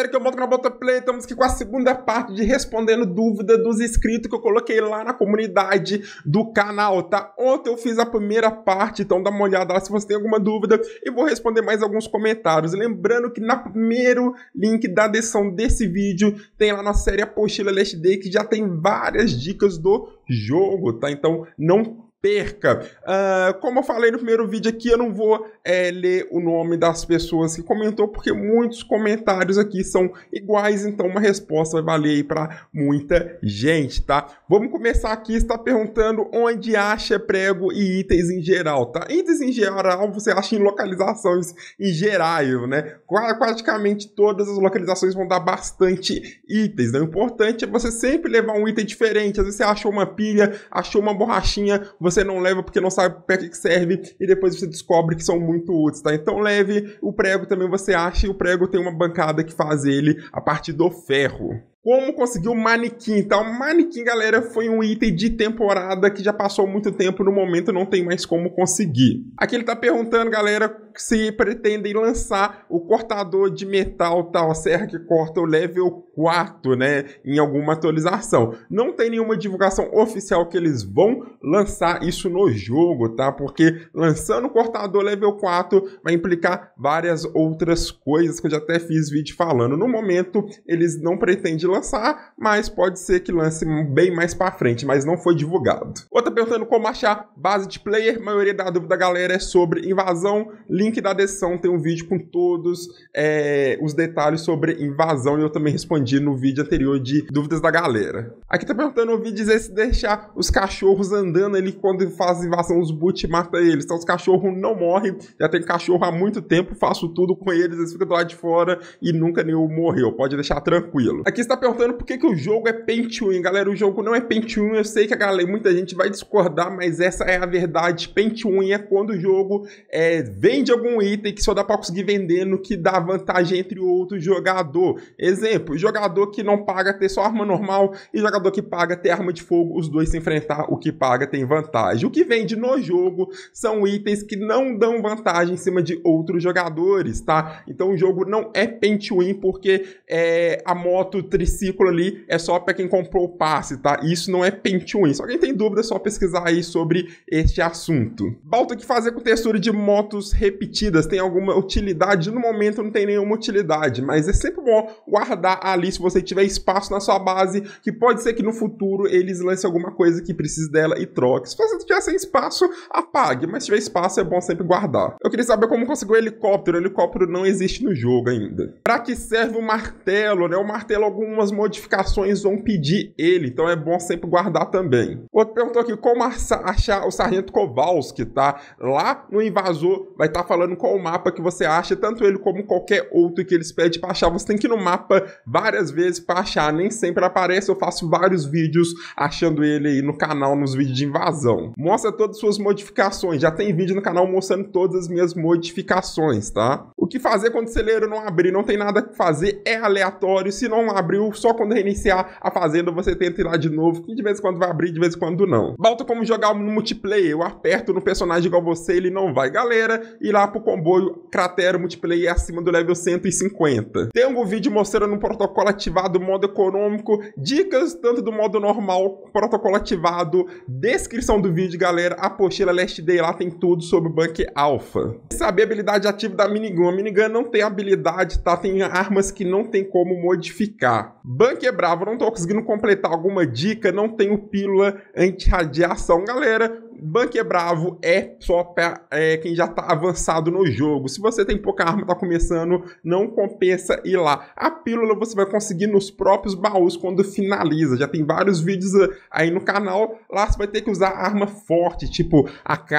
galera, que eu monto na Bota Play. Estamos aqui com a segunda parte de respondendo dúvida dos inscritos que eu coloquei lá na comunidade do canal, tá? Ontem eu fiz a primeira parte, então dá uma olhada lá se você tem alguma dúvida e vou responder mais alguns comentários. Lembrando que no primeiro link da descrição desse vídeo tem lá na série Apostila Last Day que já tem várias dicas do jogo, tá? Então não perca. Uh, como eu falei no primeiro vídeo aqui, eu não vou é, ler o nome das pessoas que comentou, porque muitos comentários aqui são iguais, então uma resposta vai valer para muita gente, tá? Vamos começar aqui, está perguntando onde acha prego e itens em geral, tá? Itens em geral você acha em localizações em geral, né? Praticamente todas as localizações vão dar bastante itens, né? O importante é você sempre levar um item diferente, às vezes você achou uma pilha, achou uma borrachinha, você você não leva porque não sabe para que serve e depois você descobre que são muito úteis, tá? Então leve o prego também você acha e o prego tem uma bancada que faz ele a partir do ferro. Como conseguir o manequim? Tá? O manequim, galera, foi um item de temporada que já passou muito tempo, no momento não tem mais como conseguir. Aqui ele tá perguntando, galera, se pretendem lançar o cortador de metal tal, serra que corta o level 4, né, em alguma atualização. Não tem nenhuma divulgação oficial que eles vão lançar isso no jogo, tá? Porque lançando o cortador level 4 vai implicar várias outras coisas que eu já até fiz vídeo falando. No momento, eles não pretendem lançar, mas pode ser que lance bem mais para frente, mas não foi divulgado. Outra perguntando como achar base de player, a maioria da dúvida da galera é sobre invasão, link link da adesão tem um vídeo com todos é, os detalhes sobre invasão e eu também respondi no vídeo anterior de dúvidas da galera. Aqui tá perguntando, eu ouvi dizer se deixar os cachorros andando ali quando faz invasão, os boot mata eles. Então os cachorros não morrem, já tem cachorro há muito tempo, faço tudo com eles, eles ficam do lado de fora e nunca nenhum morreu, pode deixar tranquilo. Aqui está perguntando por que, que o jogo é Pentium Galera, o jogo não é Pentium eu sei que a galera, muita gente vai discordar, mas essa é a verdade. Pentium é quando o jogo é, vende de algum item que só dá para conseguir vender no que dá vantagem entre o outro jogador. Exemplo, jogador que não paga ter só arma normal e jogador que paga ter arma de fogo, os dois se enfrentar, o que paga tem vantagem. O que vende no jogo são itens que não dão vantagem em cima de outros jogadores, tá? Então o jogo não é pente win porque é, a moto triciclo ali é só para quem comprou o passe, tá? Isso não é pente win. Se alguém tem dúvida, é só pesquisar aí sobre este assunto. Balta que fazer com textura de motos repetidas repetidas têm alguma utilidade, no momento não tem nenhuma utilidade, mas é sempre bom guardar ali se você tiver espaço na sua base, que pode ser que no futuro eles lancem alguma coisa que precise dela e troque. Se você tiver sem espaço, apague, mas se tiver espaço é bom sempre guardar. Eu queria saber como conseguiu o helicóptero, o helicóptero não existe no jogo ainda. Para que serve o martelo, né? O martelo algumas modificações vão pedir ele, então é bom sempre guardar também. Outro perguntou aqui como achar o sargento Kowalski, tá? Lá no invasor vai estar tá falando qual o mapa que você acha, tanto ele como qualquer outro que eles pedem para achar. Você tem que ir no mapa várias vezes para achar, nem sempre aparece. Eu faço vários vídeos achando ele aí no canal, nos vídeos de invasão. Mostra todas as suas modificações, já tem vídeo no canal mostrando todas as minhas modificações, tá? O que fazer quando o celeiro não abrir? Não tem nada que fazer, é aleatório. Se não abriu, só quando reiniciar a fazenda você tenta ir lá de novo, que de vez em quando vai abrir, de vez em quando não. Balta como jogar no multiplayer, eu aperto no personagem igual você, ele não vai. Galera, e lá mirar pro comboio cratera multiplayer acima do level 150. Tem um vídeo mostrando um protocolo ativado modo econômico, dicas tanto do modo normal, protocolo ativado, descrição do vídeo, galera, apostila Last Day lá tem tudo sobre o Bank Alpha. Saber habilidade ativa da minigun. A minigun não tem habilidade, tá? Tem armas que não tem como modificar. Bank é bravo, não tô conseguindo completar alguma dica, não tenho pílula anti-radiação, galera Buck é bravo é só para é, quem já tá avançado no jogo. Se você tem pouca arma, tá começando, não compensa ir lá. A pílula você vai conseguir nos próprios baús quando finaliza. Já tem vários vídeos eh, aí no canal. Lá você vai ter que usar arma forte, tipo AK,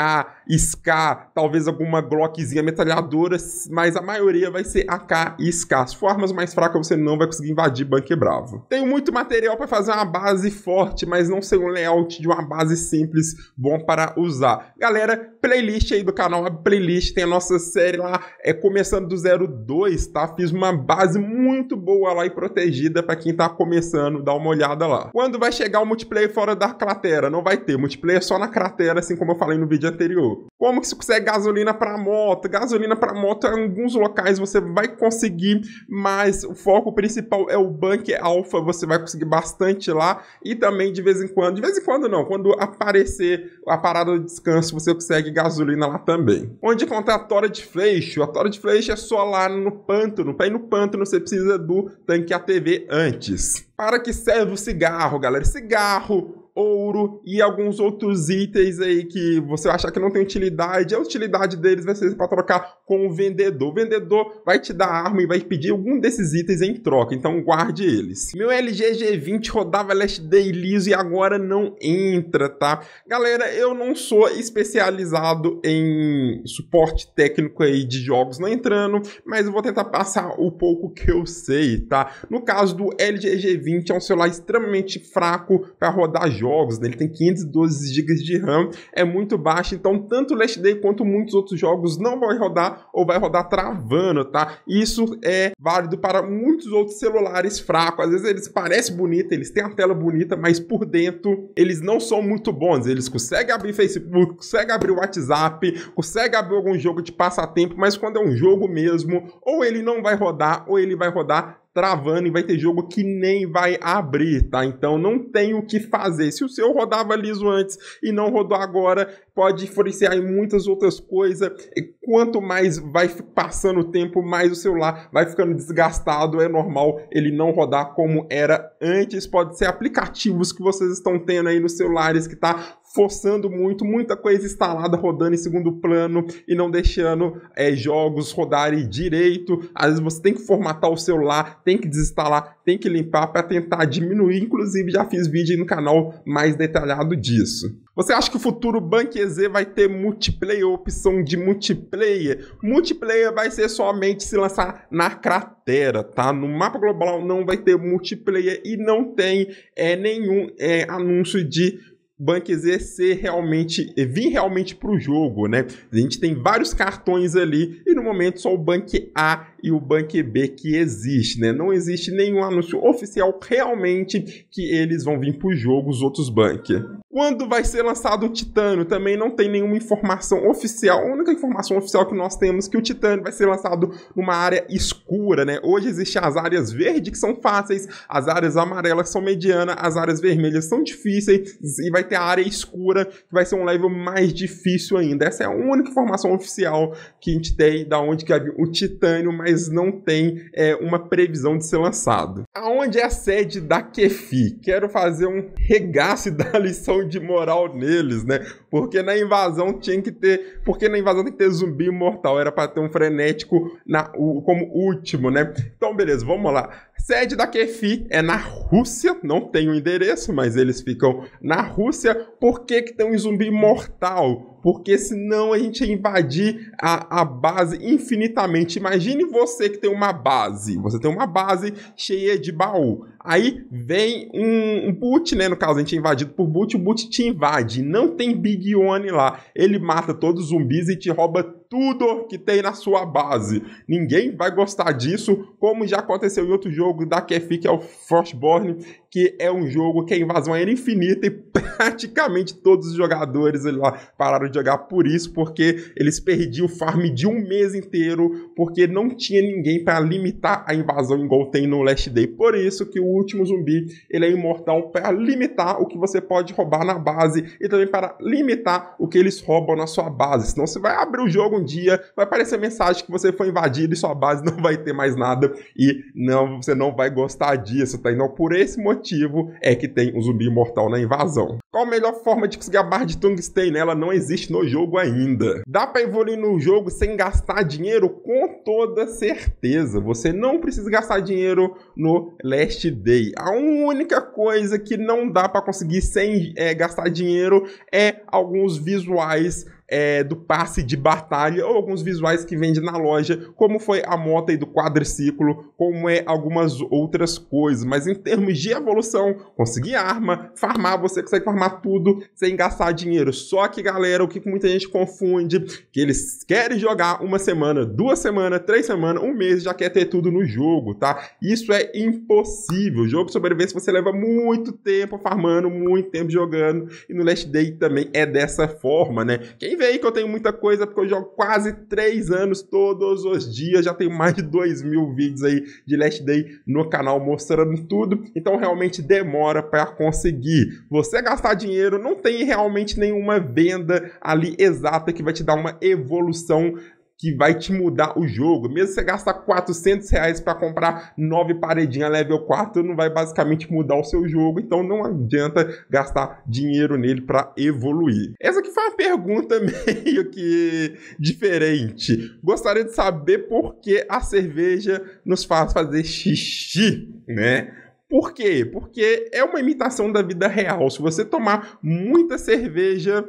SK, talvez alguma Glockzinha metralhadora, mas a maioria vai ser AK e SK. Se for armas mais fracas, você não vai conseguir invadir Bunker é Bravo. Tenho muito material para fazer uma base forte, mas não ser um layout de uma base simples bom para para usar. Galera, playlist aí do canal, a playlist, tem a nossa série lá, é começando do 02, tá? Fiz uma base muito boa lá e protegida para quem tá começando, dá uma olhada lá. Quando vai chegar o multiplayer fora da cratera? Não vai ter, multiplayer é só na cratera, assim como eu falei no vídeo anterior. Como que você consegue gasolina para moto? Gasolina para moto em alguns locais você vai conseguir, mas o foco principal é o bunker alfa, você vai conseguir bastante lá e também de vez em quando, de vez em quando não, quando aparecer a parada de descanso, você consegue de gasolina lá também. Onde é encontrar a tora de fleixo? A tora de fleixo é só lá no pântano. Para ir no pântano, você precisa do tanque ATV antes. Para que serve o cigarro, galera? Cigarro ouro e alguns outros itens aí que você achar que não tem utilidade. A utilidade deles vai ser para trocar com o vendedor. O vendedor vai te dar arma e vai pedir algum desses itens em troca, então guarde eles. Meu LG G20 rodava Last Day liso e agora não entra, tá? Galera, eu não sou especializado em suporte técnico aí de jogos não entrando, mas eu vou tentar passar o pouco que eu sei, tá? No caso do LG G20, é um celular extremamente fraco para rodar jogos, né? ele tem 512 GB de RAM, é muito baixo, então tanto o Last Day quanto muitos outros jogos não vai rodar ou vai rodar travando, tá? Isso é válido para muitos outros celulares fracos. Às vezes eles parecem bonitos, eles têm a tela bonita, mas por dentro eles não são muito bons. Eles conseguem abrir Facebook, conseguem abrir WhatsApp, conseguem abrir algum jogo de passatempo, mas quando é um jogo mesmo, ou ele não vai rodar ou ele vai rodar travando e vai ter jogo que nem vai abrir, tá? Então não tem o que fazer. Se o seu rodava liso antes e não rodou agora, pode influenciar em muitas outras coisas. E quanto mais vai passando o tempo, mais o celular vai ficando desgastado. É normal ele não rodar como era antes. Pode ser aplicativos que vocês estão tendo aí nos celulares que tá forçando muito, muita coisa instalada rodando em segundo plano e não deixando é, jogos rodarem direito. Às vezes você tem que formatar o celular, tem que desinstalar, tem que limpar para tentar diminuir. Inclusive, já fiz vídeo no canal mais detalhado disso. Você acha que o futuro Banqueze vai ter multiplayer, opção de multiplayer? Multiplayer vai ser somente se lançar na cratera, tá? No mapa global não vai ter multiplayer e não tem é, nenhum é, anúncio de Banquezer ser realmente, eh, vir realmente para o jogo, né? A gente tem vários cartões ali e no momento só o Banque A e o Banque B que existe, né? Não existe nenhum anúncio oficial realmente que eles vão vir para o jogo, os outros Banque. Quando vai ser lançado o Titano? Também não tem nenhuma informação oficial. A única informação oficial que nós temos é que o Titano vai ser lançado numa área escura, né? Hoje existem as áreas verdes que são fáceis, as áreas amarelas são medianas, as áreas vermelhas são difíceis e vai ter a área escura, que vai ser um level mais difícil ainda. Essa é a única informação oficial que a gente tem da onde que havia é o Titânio, mas não tem é, uma previsão de ser lançado. Aonde é a sede da Kefi? Quero fazer um regaço e dar lição de moral neles, né? Porque na invasão tinha que ter. Porque na invasão tem que ter zumbi imortal. Era para ter um frenético na, como último, né? Então, beleza, vamos lá. Sede da Kefi é na Rússia, não tem o um endereço, mas eles ficam na Rússia. Por que, que tem um zumbi mortal? Porque senão a gente ia invadir a, a base infinitamente. Imagine você que tem uma base. Você tem uma base cheia de baú. Aí vem um, um boot, né? No caso, a gente é invadido por boot, o boot te invade. Não tem Big One lá. Ele mata todos os zumbis e te rouba tudo que tem na sua base. Ninguém vai gostar disso, como já aconteceu em outro jogo da Kefi, que é o Frostborn, que é um jogo que a invasão era infinita e praticamente todos os jogadores lá pararam de jogar por isso, porque eles perdiam o farm de um mês inteiro, porque não tinha ninguém para limitar a invasão igual tem no Last Day. Por isso que o último zumbi ele é imortal para limitar o que você pode roubar na base e também para limitar o que eles roubam na sua base. Senão você vai abrir o jogo um dia, vai aparecer mensagem que você foi invadido e sua base não vai ter mais nada e não você não vai gostar disso, tá? Então por esse motivo motivo é que tem um zumbi mortal na invasão. Qual a melhor forma de conseguir a barra de tungstênio? Ela não existe no jogo ainda. Dá para evoluir no jogo sem gastar dinheiro? Com toda certeza. Você não precisa gastar dinheiro no Last Day. A única coisa que não dá para conseguir sem é, gastar dinheiro é alguns visuais é, do passe de batalha ou alguns visuais que vende na loja, como foi a moto aí do quadriciclo, como é algumas outras coisas. Mas em termos de evolução, conseguir arma, farmar, você consegue farmar tudo sem gastar dinheiro. Só que, galera, o que muita gente confunde, que eles querem jogar uma semana, duas semanas, três semanas, um mês, já quer ter tudo no jogo, tá? Isso é impossível. O jogo de sobrevivência você leva muito tempo farmando, muito tempo jogando, e no Last Day também é dessa forma, né? Quem que eu tenho muita coisa, porque eu jogo quase três anos todos os dias. Já tenho mais de dois mil vídeos aí de Last Day no canal mostrando tudo. Então realmente demora para conseguir. Você gastar dinheiro não tem realmente nenhuma venda ali exata que vai te dar uma evolução que vai te mudar o jogo. Mesmo você gastar 400 reais para comprar nove paredinhas level 4, não vai basicamente mudar o seu jogo. Então não adianta gastar dinheiro nele para evoluir. Essa uma pergunta meio que diferente. Gostaria de saber por que a cerveja nos faz fazer xixi, né? Por quê? Porque é uma imitação da vida real. Se você tomar muita cerveja,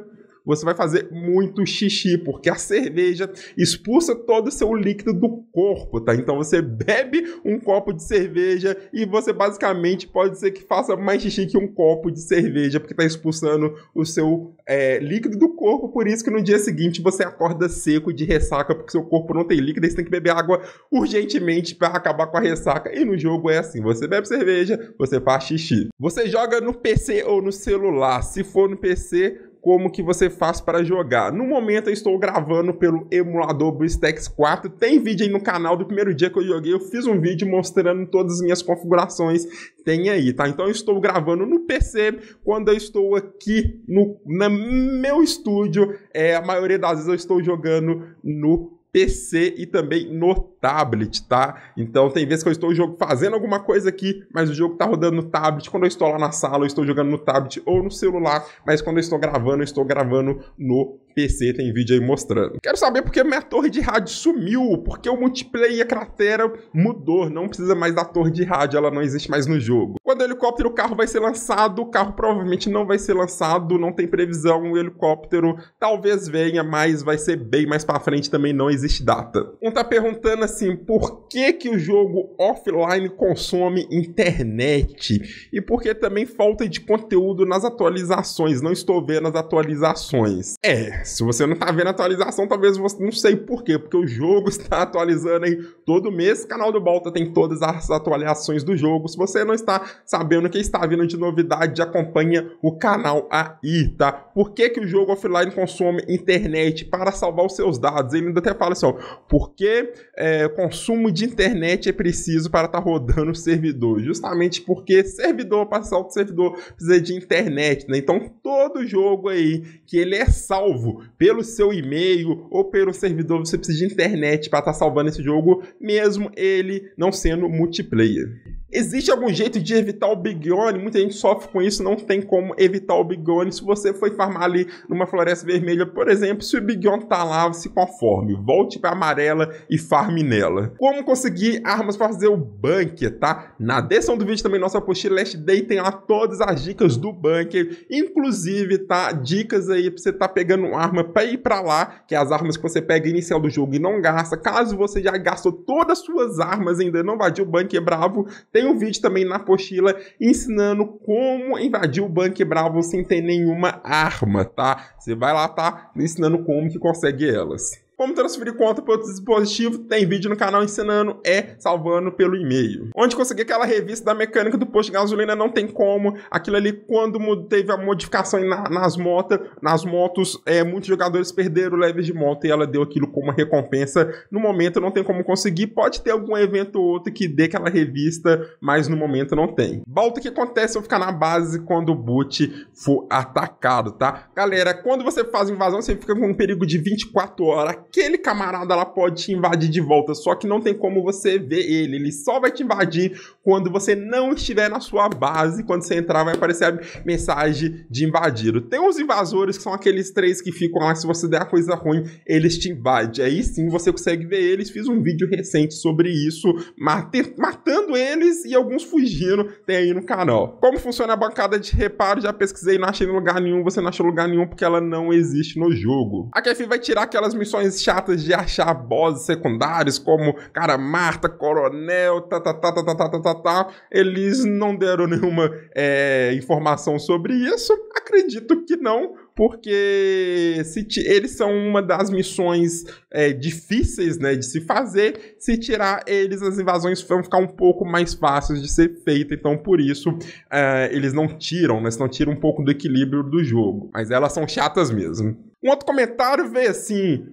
você vai fazer muito xixi, porque a cerveja expulsa todo o seu líquido do corpo, tá? Então você bebe um copo de cerveja e você basicamente pode ser que faça mais xixi que um copo de cerveja, porque tá expulsando o seu é, líquido do corpo, por isso que no dia seguinte você acorda seco de ressaca, porque seu corpo não tem líquido, e você tem que beber água urgentemente para acabar com a ressaca. E no jogo é assim: você bebe cerveja, você faz xixi. Você joga no PC ou no celular. Se for no PC, como que você faz para jogar. No momento eu estou gravando pelo emulador BlueStacks 4, tem vídeo aí no canal do primeiro dia que eu joguei, eu fiz um vídeo mostrando todas as minhas configurações, tem aí, tá? Então eu estou gravando no PC, quando eu estou aqui no na meu estúdio, é, a maioria das vezes eu estou jogando no PC e também no tablet, tá? Então tem vezes que eu estou jogo fazendo alguma coisa aqui, mas o jogo tá rodando no tablet. Quando eu estou lá na sala, eu estou jogando no tablet ou no celular, mas quando eu estou gravando, eu estou gravando no PC, tem vídeo aí mostrando. Quero saber porque minha torre de rádio sumiu, porque o multiplayer cratera mudou, não precisa mais da torre de rádio, ela não existe mais no jogo. Quando o helicóptero o carro vai ser lançado, o carro provavelmente não vai ser lançado, não tem previsão, o helicóptero talvez venha, mas vai ser bem mais para frente também, não existe data. Um tá perguntando assim, assim, por que, que o jogo offline consome internet? E por que também falta de conteúdo nas atualizações, não estou vendo as atualizações. É, se você não está vendo a atualização, talvez você não sei por quê, porque o jogo está atualizando aí todo mês. O canal do Balta tem todas as atualizações do jogo. Se você não está sabendo o que está vindo de novidade, acompanha o canal aí, tá? Por que, que o jogo offline consome internet? Para salvar os seus dados. Ele ainda até fala assim, ó, porque é, eh, é, consumo de internet é preciso para estar tá rodando o servidor, justamente porque servidor para salto servidor precisa de internet, né? Então todo jogo aí que ele é salvo pelo seu e-mail ou pelo servidor, você precisa de internet para estar tá salvando esse jogo, mesmo ele não sendo multiplayer. Existe algum jeito de evitar o Big One? Muita gente sofre com isso, não tem como evitar o Big One. Se você foi farmar ali numa floresta vermelha, por exemplo, se o Big One tá lá, se conforme. Volte pra amarela e farme nela. Como conseguir armas para fazer o bunker, tá? Na descrição do vídeo também, nossa apostila Last Day tem lá todas as dicas do bunker. Inclusive, tá? Dicas aí pra você tá pegando arma pra ir pra lá, que é as armas que você pega inicial do jogo e não gasta. Caso você já gastou todas as suas armas e ainda não invadiu o bunker é bravo, tem tem um vídeo também na apostila ensinando como invadir o Bunker Bravo sem ter nenhuma arma, tá? Você vai lá, tá ensinando como que consegue elas. Como transferir conta para outro dispositivo? Tem vídeo no canal ensinando, é salvando pelo e-mail. Onde consegui aquela revista da mecânica do posto de gasolina, não tem como. Aquilo ali, quando teve a modificação na, nas motas, nas motos, é, muitos jogadores perderam o level de moto e ela deu aquilo como recompensa. No momento não tem como conseguir. Pode ter algum evento ou outro que dê aquela revista, mas no momento não tem. Balta que acontece eu ficar na base quando o boot for atacado, tá? Galera, quando você faz invasão, você fica com um perigo de 24 horas aquele camarada lá pode te invadir de volta, só que não tem como você ver ele. Ele só vai te invadir quando você não estiver na sua base. Quando você entrar, vai aparecer a mensagem de invadido. Tem os invasores que são aqueles três que ficam lá. Se você der a coisa ruim, eles te invadem. Aí sim você consegue ver eles. Fiz um vídeo recente sobre isso, mate, matando eles e alguns fugindo. Tem aí no canal. Como funciona a bancada de reparo? Já pesquisei, não achei em lugar nenhum. Você não achou lugar nenhum porque ela não existe no jogo. A KF vai tirar aquelas missões chatas de achar bosses secundários, como, cara, Marta, Coronel, tá, tá, tá, tá, tá, tá, tá, tá, tá eles não deram nenhuma é, informação sobre isso? Acredito que não, porque se eles são uma das missões é, difíceis né, de se fazer. Se tirar eles, as invasões vão ficar um pouco mais fáceis de ser feitas. Então, por isso, é, eles não tiram, né? não tira um pouco do equilíbrio do jogo. Mas elas são chatas mesmo. Um outro comentário veio assim: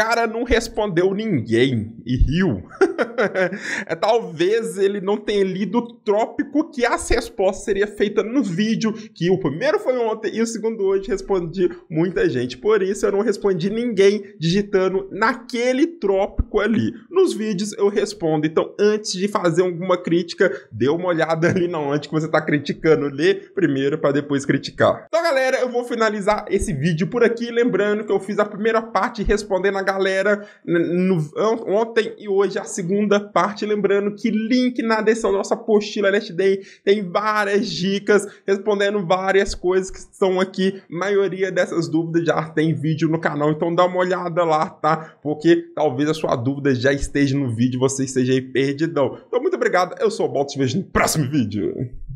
cara não respondeu ninguém e riu. É, talvez ele não tenha lido o trópico que as respostas seria feita nos vídeos, que o primeiro foi ontem e o segundo hoje respondi muita gente. Por isso eu não respondi ninguém digitando naquele trópico ali. Nos vídeos eu respondo. Então, antes de fazer alguma crítica, dê uma olhada ali na onde que você está criticando. Lê primeiro para depois criticar. Então, galera, eu vou finalizar esse vídeo por aqui. Lembrando que eu fiz a primeira parte respondendo a galera no, ontem ontem e hoje é a segunda parte. Lembrando que link na descrição da nossa postilha Last Day tem várias dicas respondendo várias coisas que estão aqui. A maioria dessas dúvidas já tem vídeo no canal, então dá uma olhada lá, tá? Porque talvez a sua dúvida já esteja no vídeo, você esteja aí perdidão. Então muito obrigado, eu sou o Bolt te vejo no próximo vídeo.